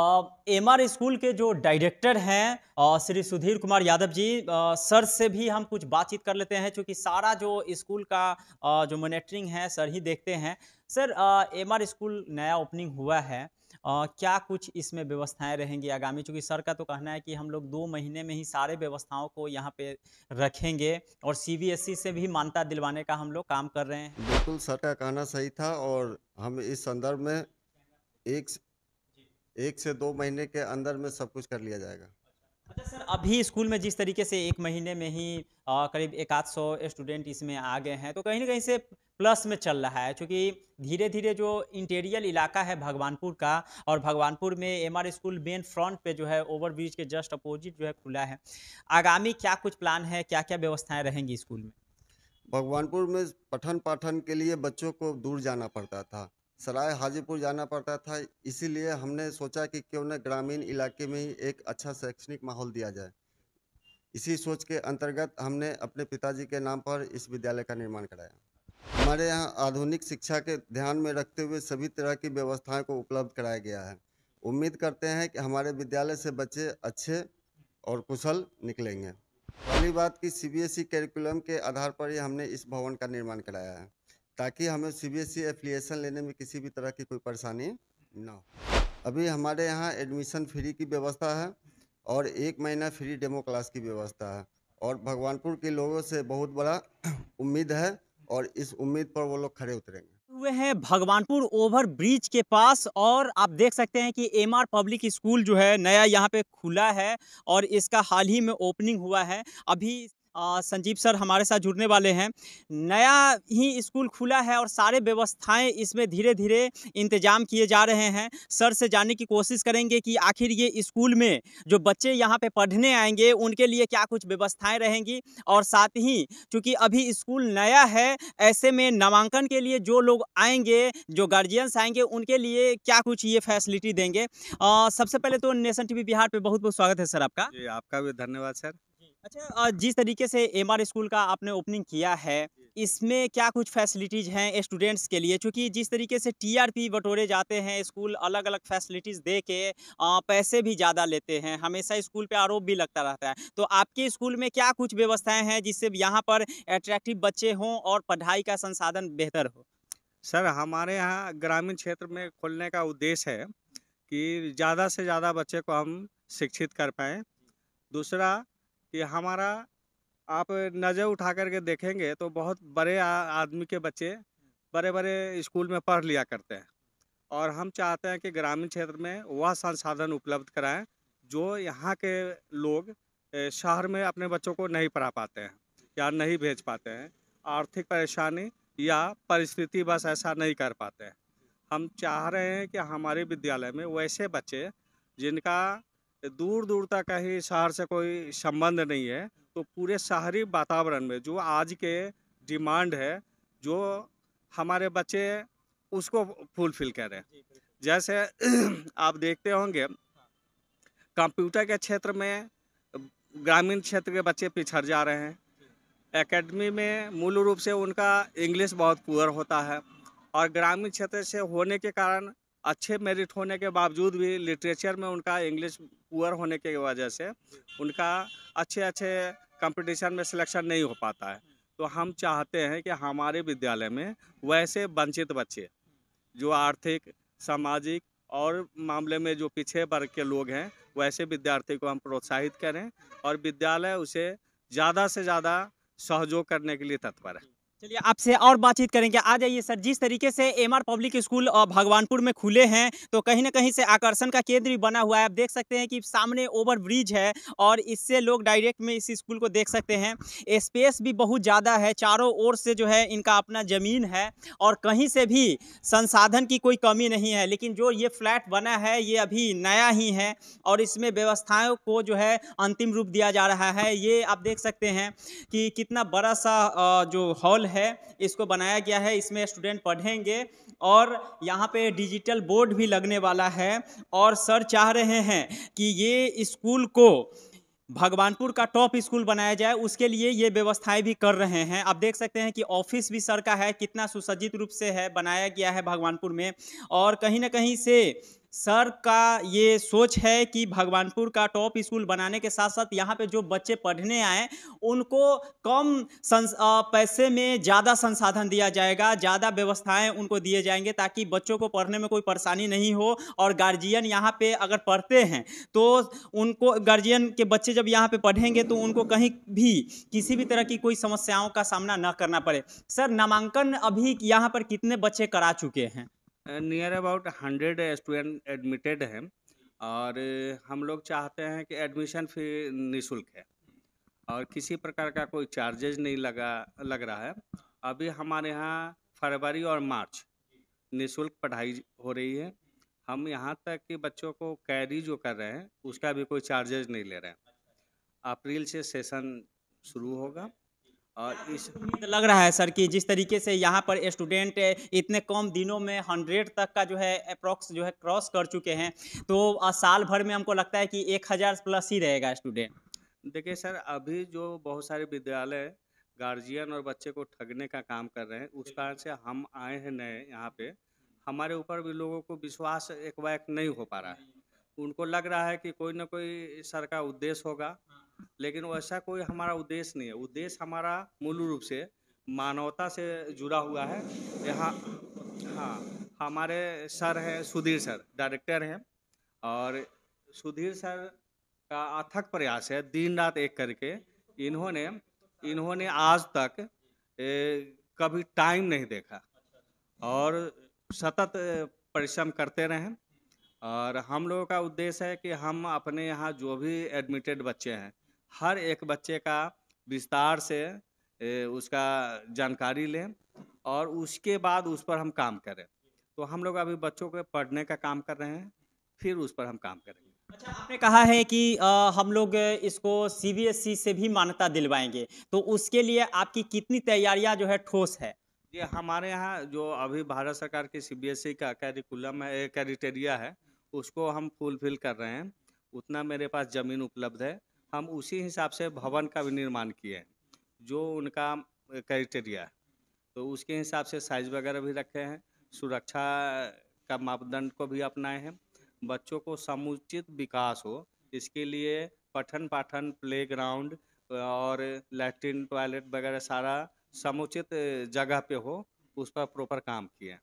M R school के जो director हैं श्री सुधीर कुमार यादव जी आ, सर से भी हम कुछ बातचीत कर लेते हैं क्योंकि सारा जो स्कूल का आ, जो मोनिटरिंग है सर ही देखते हैं सर एम आर स्कूल नया ओपनिंग हुआ है आ, क्या कुछ इसमें व्यवस्थाएं रहेंगी आगामी चूँकि सर का तो कहना है कि हम लोग दो महीने में ही सारे व्यवस्थाओं को यहाँ पे रखेंगे और ई e से भी मान्यता दिलवाने का हम लोग काम कर रहे हैं बिल्कुल सर का कहना सही था और हम इस संदर्भ में एक एक से दो महीने के अंदर में सब कुछ कर लिया जाएगा अच्छा सर अभी स्कूल में जिस तरीके से एक महीने में ही करीब एक आध सौ स्टूडेंट इसमें आ गए हैं तो कहीं ना कहीं से प्लस में चल रहा है क्योंकि धीरे धीरे जो इंटीरियर इलाका है भगवानपुर का और भगवानपुर में M R school main front पे जो है ओवरब्रिज के जस्ट अपोजिट जो है खुला है आगामी क्या कुछ प्लान है क्या क्या व्यवस्थाएं रहेंगी स्कूल में भगवानपुर में पठन पाठन के लिए बच्चों को दूर जाना पड़ता था सराय हाजीपुर जाना पड़ता था इसीलिए हमने सोचा कि क्यों न ग्रामीण इलाके में ही एक अच्छा शैक्षणिक माहौल दिया जाए इसी सोच के अंतर्गत हमने अपने पिताजी के नाम पर इस विद्यालय का निर्माण कराया हमारे यहाँ आधुनिक शिक्षा के ध्यान में रखते हुए सभी तरह की व्यवस्थाएं को उपलब्ध कराया गया है उम्मीद करते हैं कि हमारे विद्यालय से बच्चे अच्छे और कुशल निकलेंगे पहली बात कि सी बी e के आधार पर ही हमने इस भवन का निर्माण कराया है ताकि हमें सीबीएसई एफिलिएशन e लेने में किसी भी तरह की कोई परेशानी ना हो अभी हमारे यहाँ एडमिशन फ्री की व्यवस्था है और एक महीना फ्री डेमो क्लास की व्यवस्था है और भगवानपुर के लोगों से बहुत बड़ा उम्मीद है और इस उम्मीद पर वो लोग खड़े उतरेंगे हुए हैं भगवानपुर ओवर ब्रिज के पास और आप देख सकते हैं कि एम आर पब्लिक स्कूल जो है नया यहाँ पे खुला है और इसका हाल ही में ओपनिंग हुआ है अभी संजीव सर हमारे साथ जुड़ने वाले हैं नया ही स्कूल खुला है और सारे व्यवस्थाएं इसमें धीरे धीरे इंतजाम किए जा रहे हैं सर से जानने की कोशिश करेंगे कि आखिर ये स्कूल में जो बच्चे यहाँ पे पढ़ने आएंगे उनके लिए क्या कुछ व्यवस्थाएं रहेंगी और साथ ही चूँकि अभी स्कूल नया है ऐसे में नामांकन के लिए जो लोग आएंगे जो गार्जियंस आएंगे उनके लिए क्या कुछ ये फैसिलिटी देंगे आ, सबसे पहले तो नेशन टी बिहार पर बहुत बहुत स्वागत है सर आपका जी आपका भी धन्यवाद सर अच्छा जिस तरीके से एम स्कूल का आपने ओपनिंग किया है इसमें क्या कुछ फैसिलिटीज़ हैं स्टूडेंट्स के लिए क्योंकि जिस तरीके से टीआरपी बटोरे जाते हैं स्कूल अलग अलग फैसिलिटीज़ दे के पैसे भी ज़्यादा लेते हैं हमेशा स्कूल पे आरोप भी लगता रहता है तो आपके स्कूल में क्या कुछ व्यवस्थाएं हैं जिससे यहाँ पर एट्रैक्टिव बच्चे हों और पढ़ाई का संसाधन बेहतर हो सर हमारे यहाँ ग्रामीण क्षेत्र में खोलने का उद्देश्य है कि ज़्यादा से ज़्यादा बच्चे को हम शिक्षित कर पाएँ दूसरा कि हमारा आप नज़र उठा करके देखेंगे तो बहुत बड़े आदमी के बच्चे बड़े बड़े स्कूल में पढ़ लिया करते हैं और हम चाहते हैं कि ग्रामीण क्षेत्र में वह संसाधन उपलब्ध कराएं जो यहाँ के लोग शहर में अपने बच्चों को नहीं पढ़ा पाते हैं या नहीं भेज पाते हैं आर्थिक परेशानी या परिस्थिति बस ऐसा नहीं कर पाते हैं हम चाह रहे हैं कि हमारे विद्यालय में वैसे बच्चे जिनका दूर दूर तक कहीं शहर से कोई संबंध नहीं है तो पूरे शहरी वातावरण में जो आज के डिमांड है जो हमारे बच्चे उसको फुलफिल करें जैसे आप देखते होंगे कंप्यूटर के क्षेत्र में ग्रामीण क्षेत्र के बच्चे पिछड़ जा रहे हैं एकेडमी में मूल रूप से उनका इंग्लिश बहुत पुअर होता है और ग्रामीण क्षेत्र से होने के कारण अच्छे मेरिट होने के बावजूद भी लिटरेचर में उनका इंग्लिश पुअर होने के वजह से उनका अच्छे अच्छे कंपटीशन में सिलेक्शन नहीं हो पाता है तो हम चाहते हैं कि हमारे विद्यालय में वैसे वंचित बच्चे जो आर्थिक सामाजिक और मामले में जो पीछे वर्ग के लोग हैं वैसे विद्यार्थी को हम प्रोत्साहित करें और विद्यालय उसे ज़्यादा से ज़्यादा सहयोग करने के लिए तत्पर है चलिए आपसे और बातचीत करेंगे आ जाइए सर जिस तरीके से एमआर पब्लिक स्कूल भगवानपुर में खुले हैं तो कहीं ना कहीं से आकर्षण का केंद्र भी बना हुआ है आप देख सकते हैं कि सामने ओवर ब्रिज है और इससे लोग डायरेक्ट में इस स्कूल को देख सकते हैं स्पेस भी बहुत ज़्यादा है चारों ओर से जो है इनका अपना ज़मीन है और कहीं से भी संसाधन की कोई कमी नहीं है लेकिन जो ये फ्लैट बना है ये अभी नया ही है और इसमें व्यवस्थाओं को जो है अंतिम रूप दिया जा रहा है ये आप देख सकते हैं कि कितना बड़ा सा जो हॉल है इसको बनाया गया है इसमें स्टूडेंट पढ़ेंगे और यहाँ पे डिजिटल बोर्ड भी लगने वाला है और सर चाह रहे हैं कि ये स्कूल को भगवानपुर का टॉप स्कूल बनाया जाए उसके लिए ये व्यवस्थाएं भी कर रहे हैं आप देख सकते हैं कि ऑफिस भी सर का है कितना सुसज्जित रूप से है बनाया गया है भगवानपुर में और कहीं ना कहीं से सर का ये सोच है कि भगवानपुर का टॉप स्कूल बनाने के साथ साथ यहाँ पे जो बच्चे पढ़ने आए उनको कम संस, पैसे में ज़्यादा संसाधन दिया जाएगा ज़्यादा व्यवस्थाएं उनको दिए जाएंगे ताकि बच्चों को पढ़ने में कोई परेशानी नहीं हो और गार्जियन यहाँ पे अगर पढ़ते हैं तो उनको गार्जियन के बच्चे जब यहाँ पर पढ़ेंगे तो उनको कहीं भी किसी भी तरह की कोई समस्याओं का सामना न करना पड़े सर नामांकन अभी यहाँ पर कितने बच्चे करा चुके हैं near about hundred student admitted हैं और हम लोग चाहते हैं कि एडमिशन फी निशुल्क है और किसी प्रकार का कोई चार्जेज नहीं लगा लग रहा है अभी हमारे यहाँ फरवरी और मार्च निशुल्क पढ़ाई हो रही है हम यहाँ तक कि बच्चों को कैरी जो कर रहे हैं उसका भी कोई चार्जेज नहीं ले रहे हैं अप्रैल से सेशन शुरू होगा और इस तो लग रहा है सर कि जिस तरीके से यहाँ पर स्टूडेंट इतने कम दिनों में हंड्रेड तक का जो है अप्रोक्स जो है क्रॉस कर चुके हैं तो साल भर में हमको लगता है कि एक हज़ार प्लस ही रहेगा स्टूडेंट देखिए सर अभी जो बहुत सारे विद्यालय गार्जियन और बच्चे को ठगने का काम कर रहे हैं उस कारण से हम आए हैं नए यहाँ पे हमारे ऊपर भी लोगों को विश्वास एक वैक नहीं हो पा रहा है उनको लग रहा है कि कोई ना कोई सर का उद्देश्य होगा लेकिन वैसा कोई हमारा उद्देश्य नहीं है उद्देश्य हमारा मूल रूप से मानवता से जुड़ा हुआ है यहाँ हाँ हमारे सर हैं सुधीर सर डायरेक्टर हैं और सुधीर सर का अथक प्रयास है दिन रात एक करके इन्होंने इन्होंने आज तक ए, कभी टाइम नहीं देखा और सतत परिश्रम करते रहें और हम लोगों का उद्देश्य है कि हम अपने यहाँ जो भी एडमिटेड बच्चे हैं हर एक बच्चे का विस्तार से उसका जानकारी लें और उसके बाद उस पर हम काम करें तो हम लोग अभी बच्चों के पढ़ने का काम कर रहे हैं फिर उस पर हम काम करेंगे अच्छा आपने कहा है कि आ, हम लोग इसको सीबीएसई e से भी मान्यता दिलवाएंगे तो उसके लिए आपकी कितनी तैयारियां जो है ठोस है ये हमारे यहाँ जो अभी भारत सरकार की सीबीएसई e का कैरिकुलम है कैरिटेरिया है उसको हम फुलफिल कर रहे हैं उतना मेरे पास ज़मीन उपलब्ध है हम उसी हिसाब से भवन का भी निर्माण किए हैं जो उनका क्राइटेरिया तो उसके हिसाब से साइज वगैरह भी रखे हैं सुरक्षा का मापदंड को भी अपनाए हैं बच्चों को समुचित विकास हो इसके लिए पठन पाठन प्ले ग्राउंड और लैट्रिन टॉयलेट वगैरह सारा समुचित जगह पे हो उस पर प्रॉपर काम किए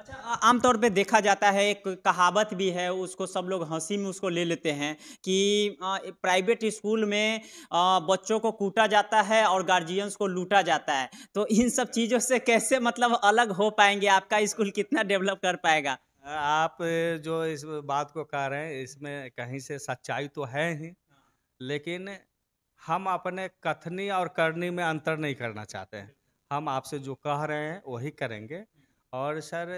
अच्छा आमतौर पे देखा जाता है एक कहावत भी है उसको सब लोग हंसी में उसको ले लेते हैं कि प्राइवेट स्कूल में बच्चों को कूटा जाता है और गार्जियंस को लूटा जाता है तो इन सब चीज़ों से कैसे मतलब अलग हो पाएंगे आपका स्कूल कितना डेवलप कर पाएगा आप जो इस बात को कह रहे हैं इसमें कहीं से सच्चाई तो है ही लेकिन हम अपने कथनी और करनी में अंतर नहीं करना चाहते हैं हम आपसे जो कह रहे हैं वही करेंगे और सर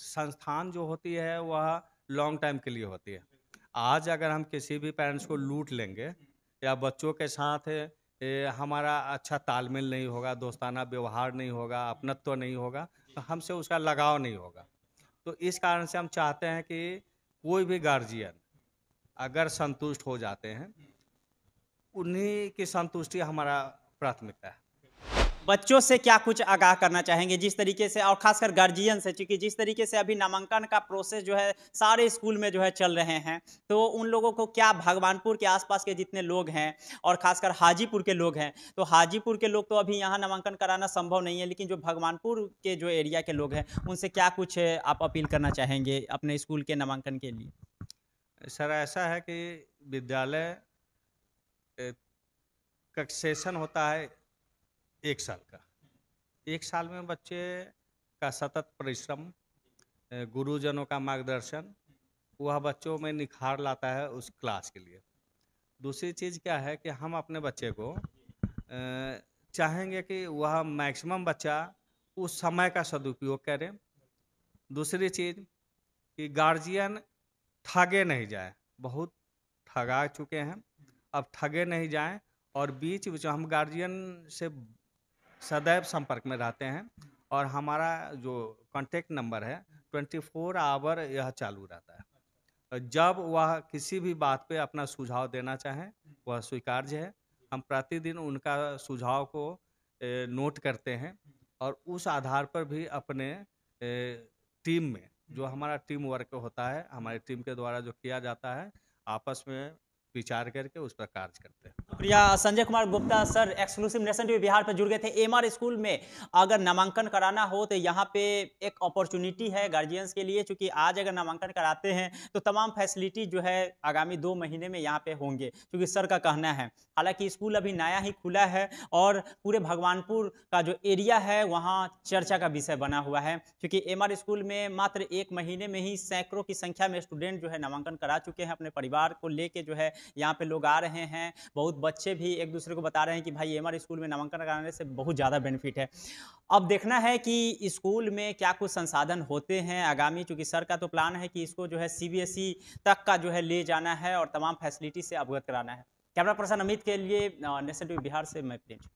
संस्थान जो होती है वह लॉन्ग टाइम के लिए होती है आज अगर हम किसी भी पेरेंट्स को लूट लेंगे या बच्चों के साथ ए, हमारा अच्छा तालमेल नहीं होगा दोस्ताना व्यवहार नहीं होगा अपनत्व तो नहीं होगा तो हमसे उसका लगाव नहीं होगा तो इस कारण से हम चाहते हैं कि कोई भी गार्जियन अगर संतुष्ट हो जाते हैं उन्हीं की संतुष्टि हमारा प्राथमिकता है बच्चों से क्या कुछ आगाह करना चाहेंगे जिस तरीके से और खासकर गार्जियन से चूँकि जिस तरीके से अभी नामांकन का प्रोसेस जो है सारे स्कूल में जो है चल रहे हैं तो उन लोगों को क्या भगवानपुर के आसपास के जितने लोग हैं और खासकर हाजीपुर के लोग हैं तो हाजीपुर के लोग तो अभी यहाँ नामांकन कराना संभव नहीं है लेकिन जो भगवानपुर के जो एरिया के लोग हैं उनसे क्या कुछ आप अपील करना चाहेंगे अपने स्कूल के नामांकन के लिए सर ऐसा है कि विद्यालय कक्सेशन होता है एक साल का एक साल में बच्चे का सतत परिश्रम गुरुजनों का मार्गदर्शन वह बच्चों में निखार लाता है उस क्लास के लिए दूसरी चीज़ क्या है कि हम अपने बच्चे को चाहेंगे कि वह मैक्सिमम बच्चा उस समय का सदुपयोग करें दूसरी चीज़ कि गार्जियन ठगे नहीं जाए बहुत ठगा चुके हैं अब ठगे नहीं जाएं और बीच बीच हम गार्जियन से सदैव संपर्क में रहते हैं और हमारा जो कॉन्टेक्ट नंबर है ट्वेंटी फोर आवर यह चालू रहता है जब वह किसी भी बात पे अपना सुझाव देना चाहें वह स्वीकार्य है हम प्रतिदिन उनका सुझाव को नोट करते हैं और उस आधार पर भी अपने टीम में जो हमारा टीम वर्क होता है हमारी टीम के द्वारा जो किया जाता है आपस में विचार करके उस पर कार्य करते हैं Priya Sanjay Kumar Gupta sir exclusive nation TV Bihar पर जुड़ गए थे एमआर स्कूल में अगर नामांकन कराना हो तो यहाँ पे एक अपॉर्चुनिटी है गार्जियंस के लिए क्योंकि आज अगर नामांकन कराते हैं तो तमाम फैसिलिटी जो है आगामी दो महीने में यहाँ पे होंगे क्योंकि सर का कहना है हालांकि स्कूल अभी नया ही खुला है और पूरे भगवानपुर का जो एरिया है वहाँ चर्चा का विषय बना हुआ है क्योंकि एम स्कूल में मात्र एक महीने में ही सैकड़ों की संख्या में स्टूडेंट जो है नामांकन करा चुके हैं अपने परिवार को लेके जो है यहाँ पे लोग आ रहे हैं बहुत बच्चे भी एक दूसरे को बता रहे हैं कि भाई एम स्कूल में नामांकन कराने से बहुत ज़्यादा बेनिफिट है अब देखना है कि स्कूल में क्या कुछ संसाधन होते हैं आगामी चूँकि सर का तो प्लान है कि इसको जो है सी तक का जो है ले जाना है और तमाम फैसिलिटी से अवगत कराना है कैमरा पर्सन अमित के लिए नेशनल टीवी बिहार से मैं प्रिंट